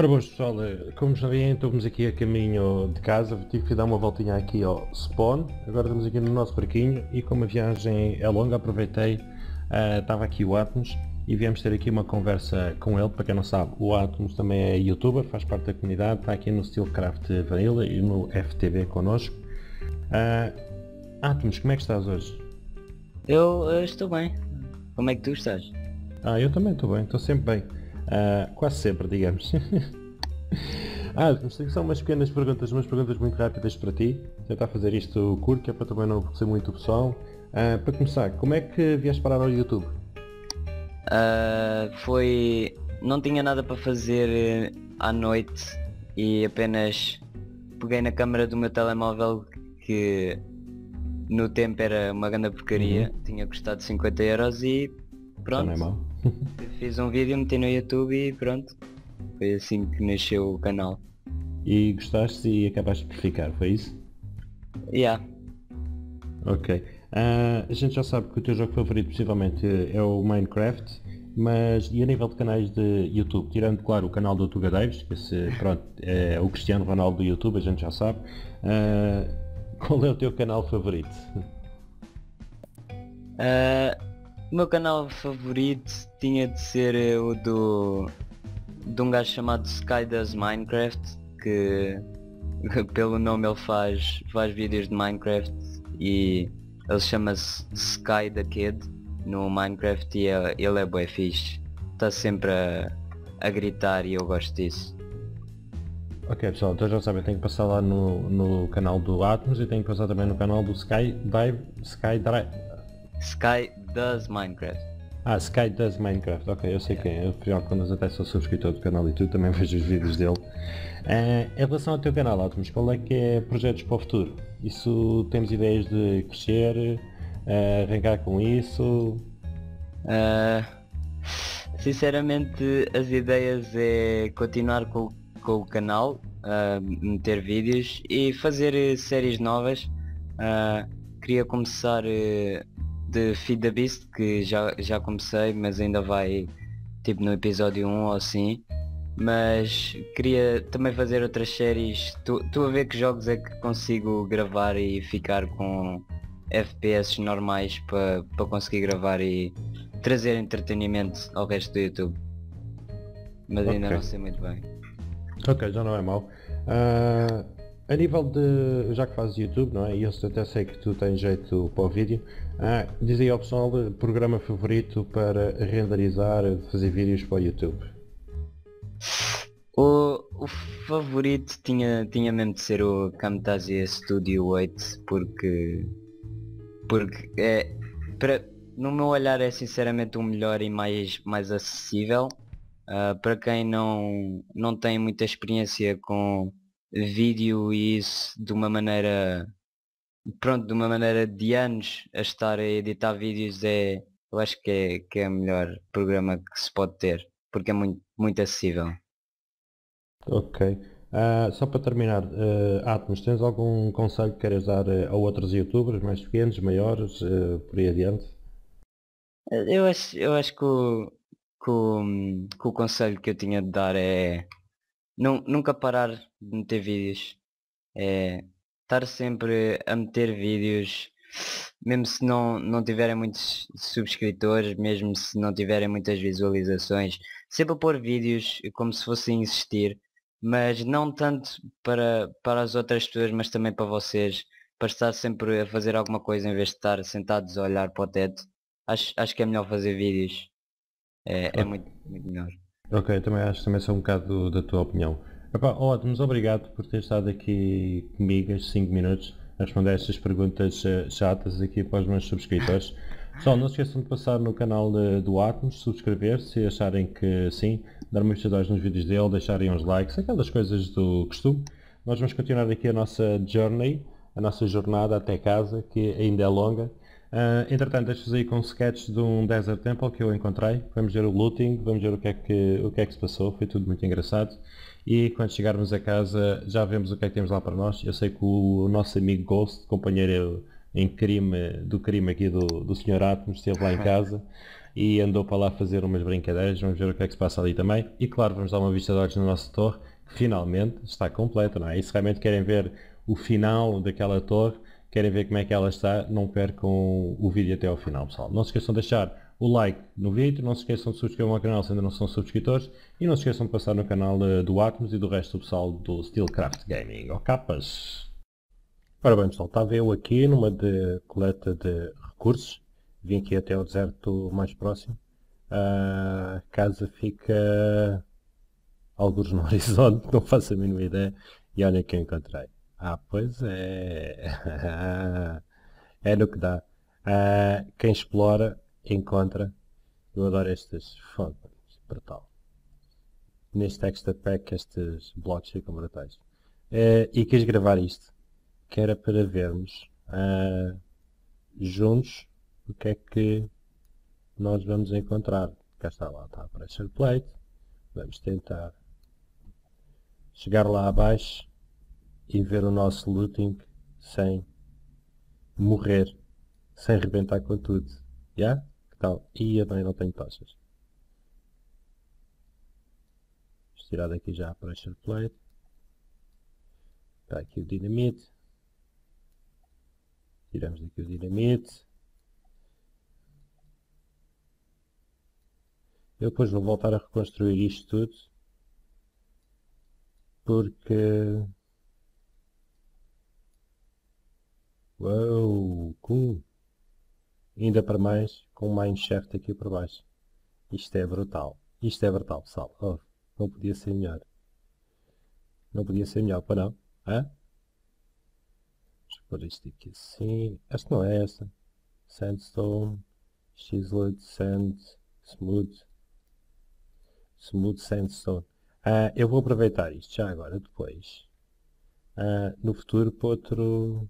Ora boas pessoal, eh, como sabem estamos aqui a caminho de casa, tive que dar uma voltinha aqui ao spawn, agora estamos aqui no nosso barquinho e como a viagem é longa aproveitei, uh, estava aqui o Atmos e viemos ter aqui uma conversa com ele, para quem não sabe, o Atmos também é youtuber, faz parte da comunidade, está aqui no Steelcraft Vanilla e no FTV connosco. Uh, Atmos, como é que estás hoje? Eu, eu estou bem, como é que tu estás? Ah, eu também estou bem, estou sempre bem. Uh, quase sempre, digamos. ah, são umas pequenas perguntas, umas perguntas muito rápidas para ti. Tentar fazer isto curto, que é para também não aborrecer muito o pessoal. Uh, para começar, como é que vieste parar ao YouTube? Uh, foi... Não tinha nada para fazer eh, à noite e apenas peguei na câmera do meu telemóvel que no tempo era uma grande porcaria, uhum. tinha custado 50 euros e Pronto. Não é Fiz um vídeo, meti no YouTube e pronto. Foi assim que nasceu o canal. E gostaste e acabaste por ficar, foi isso? Yeah. Ok. Uh, a gente já sabe que o teu jogo favorito possivelmente é o Minecraft, mas e a nível de canais de YouTube, tirando claro o canal do Tuga Davis, que esse, pronto, é o Cristiano Ronaldo do YouTube, a gente já sabe, uh, qual é o teu canal favorito? Uh, o meu canal favorito tinha de ser eh, o do... De um gajo chamado Sky Does Minecraft, que pelo nome ele faz, faz vídeos de Minecraft e ele chama-se Sky the Kid no Minecraft e é, ele é bué fixe. Está sempre a, a gritar e eu gosto disso. Ok pessoal, então já sabem, tenho que passar lá no, no canal do Atmos e tenho que passar também no canal do Sky Dive, Sky Drive, Sky Does Minecraft. Ah, Sky Does Minecraft, ok, eu sei quem é. Afinal de contas até sou subscritor do canal e tu também vejo os vídeos dele. Uh, em relação ao teu canal, Atomos, qual é que é projetos para o futuro? Isso temos ideias de crescer, uh, arrancar com isso? Uh, sinceramente as ideias é continuar com, com o canal, meter vídeos e fazer séries novas. queria começar de Feed the Beast que já, já comecei, mas ainda vai tipo no episódio 1 ou assim. Mas queria também fazer outras séries. Estou a ver que jogos é que consigo gravar e ficar com FPS normais para pa conseguir gravar e trazer entretenimento ao resto do YouTube. Mas okay. ainda não sei muito bem. Ok, já não é mau. Uh, a nível de. já que fazes YouTube, não é? E eu até sei que tu tens jeito para o vídeo. Ah, dizia ao pessoal eh, programa favorito para renderizar, fazer vídeos para o YouTube. O, o favorito tinha, tinha mesmo de ser o Camtasia Studio 8 porque porque é para, no meu olhar é sinceramente o melhor e mais, mais acessível uh, para quem não, não tem muita experiência com vídeo e isso de uma maneira pronto, de uma maneira de anos a estar a editar vídeos é eu acho que é, que é o melhor programa que se pode ter, porque é muito, muito acessível. Ok. Uh, só para terminar, uh, Atmos, tens algum conselho que queiras dar ah, a outros youtubers mais pequenos, maiores, uh, por aí adiante? Eu acho, eu acho que, o, que, o, que o conselho que eu tinha de dar é nunca parar de meter vídeos. É, estar sempre a meter vídeos, mesmo se não, não tiverem muitos subscritores, mesmo se não tiverem muitas visualizações, sempre a pôr vídeos como se fosse insistir, mas não tanto para, para as outras pessoas, mas também para vocês, para estar sempre a fazer alguma coisa em vez de estar sentados a olhar para o teto. Acho, acho que é melhor fazer vídeos. É, é muito, muito melhor. Ok, também acho também sou um bocado da tua opinião. Epá, obrigado por ter estado aqui comigo estes 5 minutos a responder estas perguntas eh, chatas aqui para os meus subscritores. Pessoal, não se esqueçam de passar no canal de, do Atmos, subscrever se acharem que sim, dar uma vista nos vídeos dele, deixarem uns likes, aquelas coisas do costume. Nós vamos continuar aqui a nossa journey, a nossa jornada até casa, que ainda é longa, Uh, entretanto, deixo-vos aí com um sketch de um Desert Temple que eu encontrei. Vamos ver o looting, vamos ver o que, é que, o que é que se passou, foi tudo muito engraçado. E quando chegarmos a casa já vemos o que é que temos lá para nós. Eu sei que o nosso amigo Ghost, companheiro em crime, do crime aqui do, do Sr. Atmos, esteve lá em casa e andou para lá fazer umas brincadeiras. Vamos ver o que é que se passa ali também. E claro, vamos dar uma vista de olhos na nossa torre, que finalmente está completa, não é? E se realmente querem ver o final daquela torre, querem ver como é que ela está, não percam o vídeo até ao final, pessoal. Não se esqueçam de deixar o like no vídeo, não se esqueçam de subscrever o canal se ainda não são subscritores e não se esqueçam de passar no canal eh, do Atmos e do resto do pessoal do Steelcraft Gaming. ou capas! Ora bem pessoal, estava eu aqui numa de coleta de recursos, vim aqui até o deserto mais próximo. A ah, casa fica alguns no horizonte, não faço a mínima ideia. E olha que eu encontrei. Ah, pois é. é no que dá. Ah, quem explora, encontra. Eu adoro estas fotos, brutal. Neste extra pack estes blocos ficam brutais. Uh, e quis gravar isto, que era para vermos ah, juntos o que é que nós vamos encontrar. Cá está lá, está a pressure plate. Vamos tentar chegar lá abaixo e ver o nosso looting sem morrer, sem rebentar com tudo. Yeah? Que tal? E eu também não tenho tochas. Vou tirar daqui já a pressure plate. Está aqui o dinamite. Tiramos daqui o dinamite. Eu depois vou voltar a reconstruir isto tudo. Porque Uou, cool. Ainda para mais com o Mineshaft aqui para baixo. Isto é brutal. Isto é brutal, pessoal. Oh, não podia ser melhor. Não podia ser melhor, para não? Hã? Deixa eu pôr isto aqui assim. Esta não é esta. Sandstone. Chiseled Sand. Smooth. Smooth Sandstone. Uh, eu vou aproveitar isto já agora, depois. Uh, no futuro para outro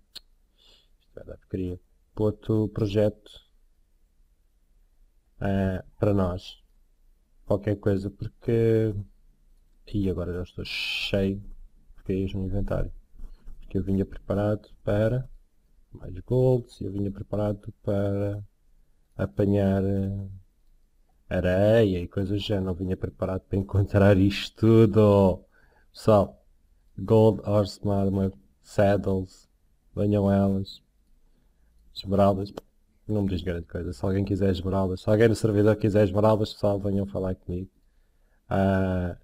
Espera, queria outro projeto uh, para nós. Qualquer coisa, porque... E agora já estou cheio, porque é no inventário. Porque eu vinha preparado para mais golds, eu vinha preparado para apanhar eh, areia e coisas já, não vinha preparado para encontrar isto tudo. Pessoal, gold, horse armor, saddles, venham elas esmeraldas, não me diz grande coisa. Se alguém quiser esmeraldas, se alguém no servidor quiser esmeraldas, pessoal, venham falar comigo. Ah,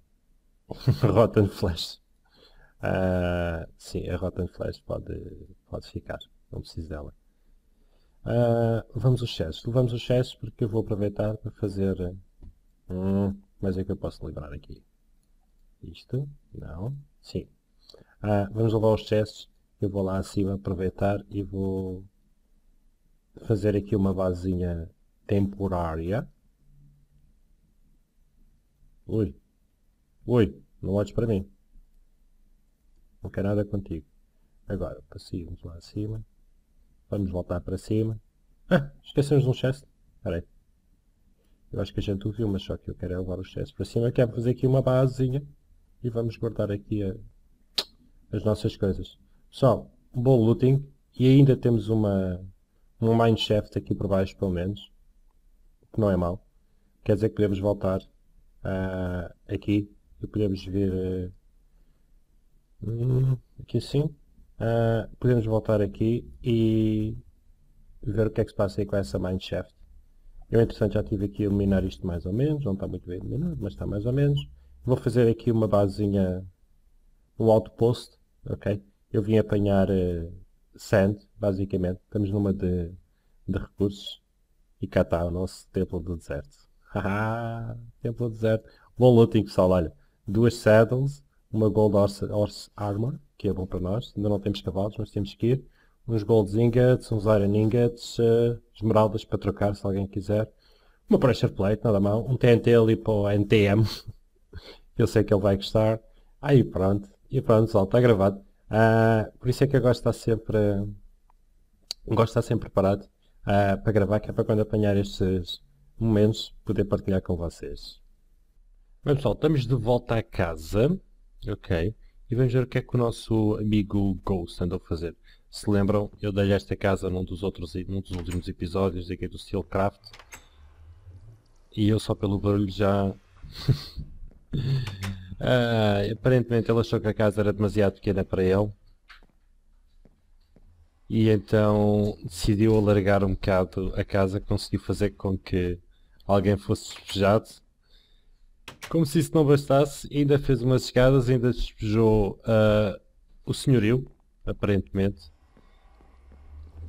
uh, Rotten Flash. Uh, sim, a Rotten Flash pode, pode ficar, não preciso dela. Uh, levamos os chesses, levamos os chesses porque eu vou aproveitar para fazer... Hum, mas é que eu posso liberar aqui. Isto? Não? Sim. Uh, vamos levar os chesses, eu vou lá acima aproveitar e vou fazer aqui uma basezinha temporária. Ui, ui, não olhes para mim. Não quer nada contigo. Agora, passamos lá acima. Vamos voltar para cima. Ah, esquecemos um chest. Espera aí. Eu acho que a gente ouviu, mas só que eu quero levar o chest para cima. Quero fazer aqui uma basezinha. E vamos guardar aqui a, as nossas coisas. Pessoal, bom looting. E ainda temos uma, um mineshaft aqui por baixo, pelo menos, que não é mau. Quer dizer que podemos voltar uh, aqui e podemos vir uh, ah, aqui assim. Uh, podemos voltar aqui e ver o que é que se passa aí com essa mineshaft. Eu, interessante já tive aqui a iluminar isto mais ou menos, não está muito bem iluminado, mas está mais ou menos. Vou fazer aqui uma basezinha, um outpost, ok? Eu vim apanhar uh, sand, basicamente. Estamos numa de, de recursos. E cá está o nosso templo do deserto. Haha, templo do deserto. Bom looting, pessoal. Olha, duas saddles, uma gold horse, horse armor, que é bom para nós. Ainda não temos cavalos, mas temos que ir. Uns gold ingots, uns iron ingots, uh, esmeraldas para trocar, se alguém quiser. Uma pressure plate, nada mal. Um TNT ali para o NTM. Eu sei que ele vai gostar. Aí ah, pronto. E pronto, pessoal, está gravado. Uh, por isso é que eu gosto de estar sempre, gosto de estar sempre preparado uh, ah, para gravar, que é para quando apanhar estes momentos poder partilhar com vocês. Bem pessoal, estamos de volta à casa, ok, e vamos ver o que é que o nosso amigo Ghost andou a fazer. Se lembram, eu dei esta casa num dos, outros, num dos últimos episódios aqui do Steelcraft, e eu só pelo barulho já... Ah, aparentemente ele achou que a casa era demasiado pequena para ele. E então decidiu alargar um bocado a casa, conseguiu fazer com que alguém fosse despejado. Como se isso não bastasse, ainda fez umas escadas, ainda despejou uh, o senhorio, aparentemente.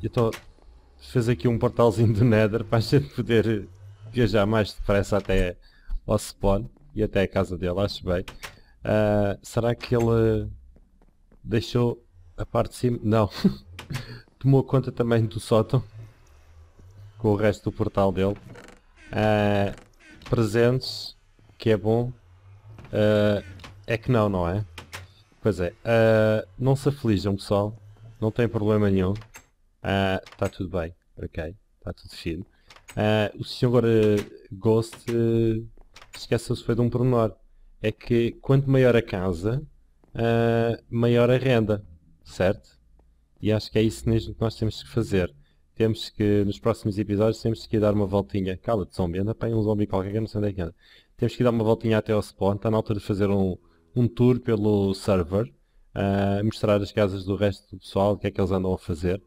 Então fez aqui um portalzinho do Nether para a gente poder viajar mais depressa até ao spawn e até a casa dele, acho bem. Uh, será que ele deixou a parte de cima? Não. Tomou conta também do sótão. Com o resto do portal dele. Uh, presentes, que é bom. Uh, é que não, não é? Pois é. não se aflijam, pessoal. Não tem problema nenhum. Está tudo bem. Ok. Está tudo fino o senhor eh, Ghost eh, esqueceu-se foi de um pormenor. É que quanto maior a casa, uh, maior a renda, certo? E acho que é isso mesmo que nós temos que fazer. Temos que, nos próximos episódios, temos que ir dar uma voltinha. Cala-te, zombie, anda para um zombie qualquer, não sei onde é que anda. Temos que ir dar uma voltinha até ao spawn, está na altura de fazer um, um tour pelo server, uh, mostrar as casas do resto do pessoal, o que é que eles andam a fazer,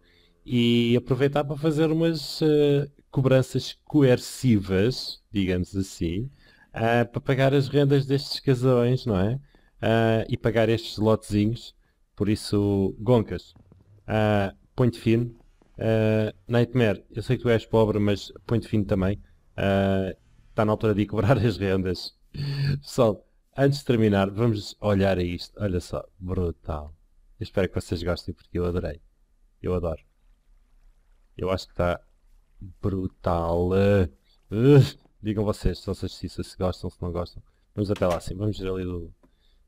e aproveitar para fazer umas uh, cobranças coercivas, digamos assim, uh, para pagar as rendas destes casais, não é? Uh, e pagar estes lotezinhos. Por isso, Goncas, uh, ah, ponto fino. Uh, Nightmare, eu sei que tu és pobre, mas ponto fino também. Está na altura de cobrar as rendas. Pessoal, antes de terminar, vamos olhar a isto. Olha só, brutal. Eu espero que vocês gostem porque eu adorei. Eu adoro. Eu acho que está brutal. Uh, uh. Digam vocês se vocês assistem, se gostam, se não gostam. Vamos até lá assim, vamos ver ali do,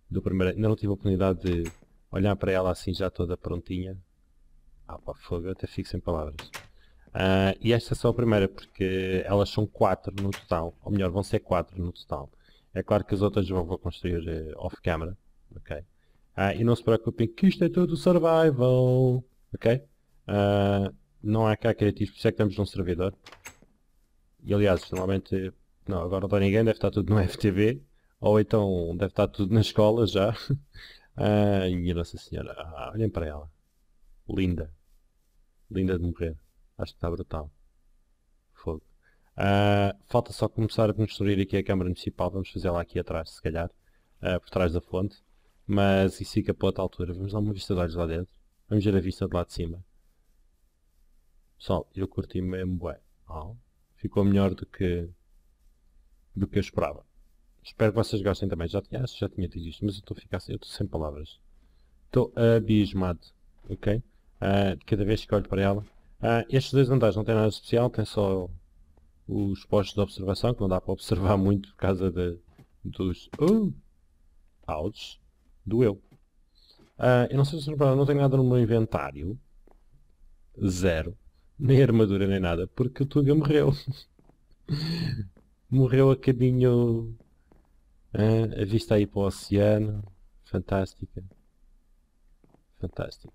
do primeiro. Ainda não tive a oportunidade de olhar para ela assim já toda prontinha. Ah pá, fogo, eu até fico sem palavras. Uh, e esta é só a primeira, porque elas são quatro no total, ou melhor, vão ser quatro no total. É claro que as outras eu vou construir eh, off-camera, ok? Uh, e não se preocupem que isto é tudo survival, ok? Uh, não há cá criativos, por isso é que estamos num servidor. E aliás, normalmente, não, agora não está ninguém, deve estar tudo no FTV, ou então deve estar tudo na escola já. Ah, minha Nossa Senhora, ah, olhem para ela. Linda. Linda de morrer. Acho que está brutal. Fogo. Ah, falta só começar a construir aqui a Câmara Municipal, vamos fazê-la aqui atrás, se calhar, ah, por trás da fonte. Mas isso fica para outra altura. Vamos dar uma vista de olhos lá dentro. Vamos ver a vista de lá de cima. Pessoal, eu curti mesmo bué. Oh ficou melhor do que, do que eu esperava. Espero que vocês gostem também. Já tinha, já tinha dito isto, mas eu estou a eu estou sem palavras. Estou abismado, ok? Uh, cada vez que olho para ela. Uh, estes dois andares não têm nada especial, tem só os postos de observação, que não dá para observar muito por causa de, dos... Uh, do eu. Uh, eu não sei se vocês não, não tenho nada no meu inventário. Zero nem armadura nem nada, porque o Tuga morreu. morreu a caminho ah, a vista aí para o oceano. Fantástica. Fantástico.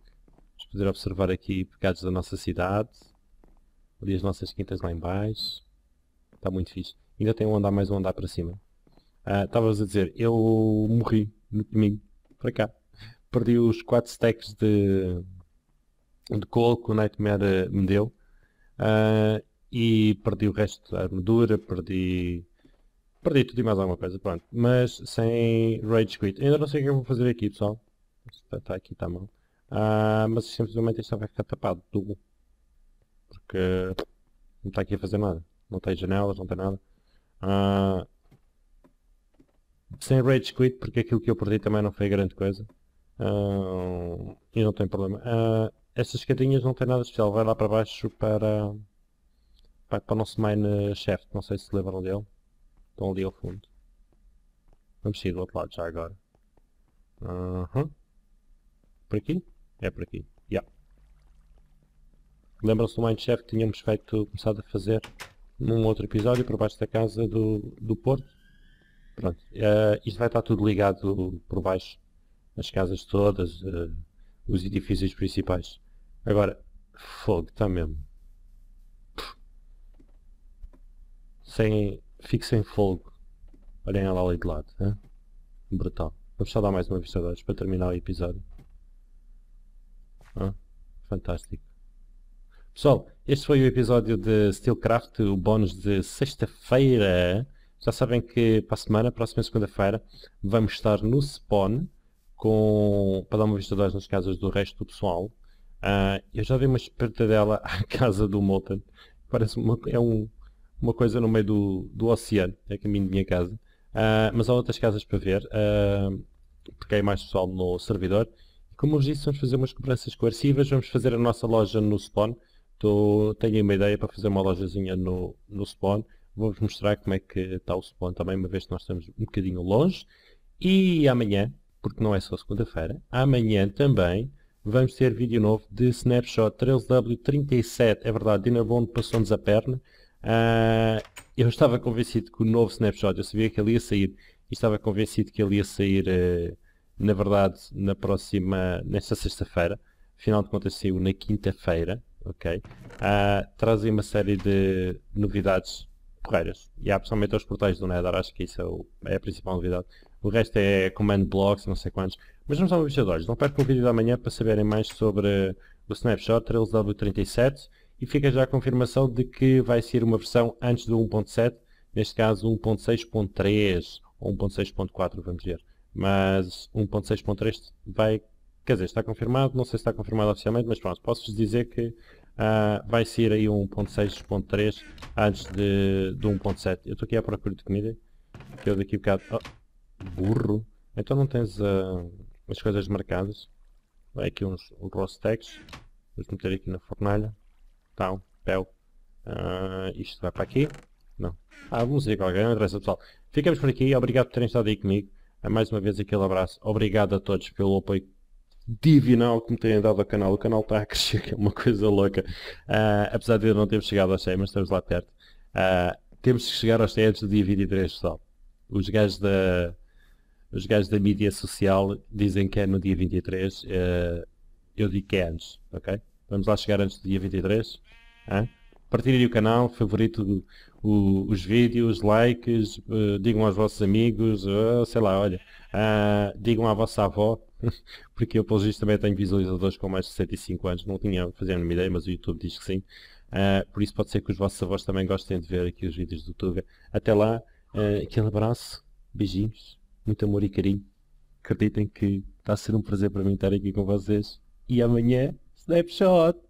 Vamos poder observar aqui pecados da nossa cidade. Ali as nossas quintas lá em baixo. Está muito fixe. Ainda tem um andar mais um andar para cima. Ah, estavas ah, a dizer, eu morri no caminho para cá. Perdi os 4 stacks de, de colo que o Nightmare me deu. Uh, e perdi o resto da armadura, perdi. Perdi tudo e mais alguma coisa, pronto. Mas sem Rage Quit. Ainda não sei o que eu vou fazer aqui, pessoal. Está, aqui, está mal. Uh, mas simplesmente isto vai ficar tapado, tudo. Porque não está aqui a fazer nada. Não tem janelas, não tem nada. Uh, sem Rage Quit, porque aquilo que eu perdi também não foi grande coisa. Uh, e não tem problema. Estas escadinhas não tem nada especial, vai lá para baixo para, para, para o nosso mine eh, shaft, não sei se se lembram dele. Estão ali ao fundo. Vamos sair do outro lado já agora. Uhum. Por aqui? É por aqui. Yeah. Lembram-se do mineshaft que tínhamos feito, começado a fazer num outro episódio por baixo da casa do, do Porto? Pronto. Uh, isto vai estar tudo ligado por baixo. As casas todas, uh, os edifícios principais. Agora, fogo, está mesmo. Sem, fico sem fogo. Olhem ela ali de lado. Hein? Brutal. Vamos só dar mais uma vista de olhos para terminar o episódio. fantástico. Pessoal, este foi o episódio de Steelcraft, o bónus de sexta-feira. Já sabem que para a semana, próxima segunda-feira, vamos estar no Spawn com, para dar uma vista de olhos nas casas do resto do pessoal. Uh, eu já dei uma espertadela à casa do Molten. Parece uma, é um, uma coisa no meio do, do oceano, é caminho de minha casa. Uh, mas há outras casas para ver, uh, porque é mais pessoal no servidor. Como vos disse, vamos fazer umas cobranças coercivas, vamos fazer a nossa loja no Spawn. Tô, tenho uma ideia para fazer uma lojazinha no, no Spawn. Vou-vos mostrar como é que está o Spawn também, uma vez que nós estamos um bocadinho longe. E amanhã, porque não é só segunda-feira, amanhã também vamos ter vídeo novo de Snapshot 13W37. É verdade, Bond passou-nos a perna. Uh, eu estava convencido que o novo Snapshot, eu sabia que ele ia sair, e estava convencido que ele ia sair, uh, na verdade, na próxima, nesta sexta-feira. Afinal de contas saiu na quinta-feira, ok? Uh, trazem uma série de novidades porreiras. E há principalmente os portais do Nether, acho que isso é, o, é a principal novidade. O resto é command blocks, não sei quantos vamos ao meu de olhos, não percam o vídeo da manhã para saberem mais sobre o Snapshot Trails W37 e fica já a confirmação de que vai ser uma versão antes do 1.7, neste caso 1.6.3 ou 1.6.4, vamos ver. Mas 1.6.3 vai, quer dizer, está confirmado, não sei se está confirmado oficialmente, mas pronto, posso-vos dizer que ah, vai ser aí um 1.6.3 antes de, de 1.7. Eu estou aqui à procura de comida, que eu daqui a bocado... Oh, burro! Então não tens a... Uh as coisas marcadas. Vai aqui uns, uns raw stacks. Vamos meter aqui na fornalha. Tal, pel. Uh, ah, isto vai para aqui. Não. Ah, vamos ir qualquer, não interessa pessoal. Ficamos por aqui, obrigado por terem estado aí comigo. Ah, mais uma vez aquele abraço. Obrigado a todos pelo apoio divinal que me têm dado ao canal. O canal está a crescer, que é uma coisa louca. Uh, apesar de não termos chegado a 100, mas estamos lá perto. Uh, temos que chegar aos 100 antes do dia 23, pessoal. Os gajos da os gajos da mídia social dizem que é no dia 23. Uh, eh, eu digo que é antes, ok? Vamos lá chegar antes do dia 23. Hã? Partilhem o canal, favorito o, os vídeos, likes, uh, digam aos vossos amigos, uh, sei lá, olha, digam à vossa avó, porque eu pelos vistos também tenho visualizadores com mais de 65 anos, não tinha, fazendo uma ideia, mas o YouTube diz que sim. por isso pode ser que os vossos avós também gostem de ver aqui os vídeos do Tuga. Até lá, aquele abraço, beijinhos muito amor e carinho. Acreditem que está a ser um prazer para mim estar aqui com vocês. E amanhã, Snapshot!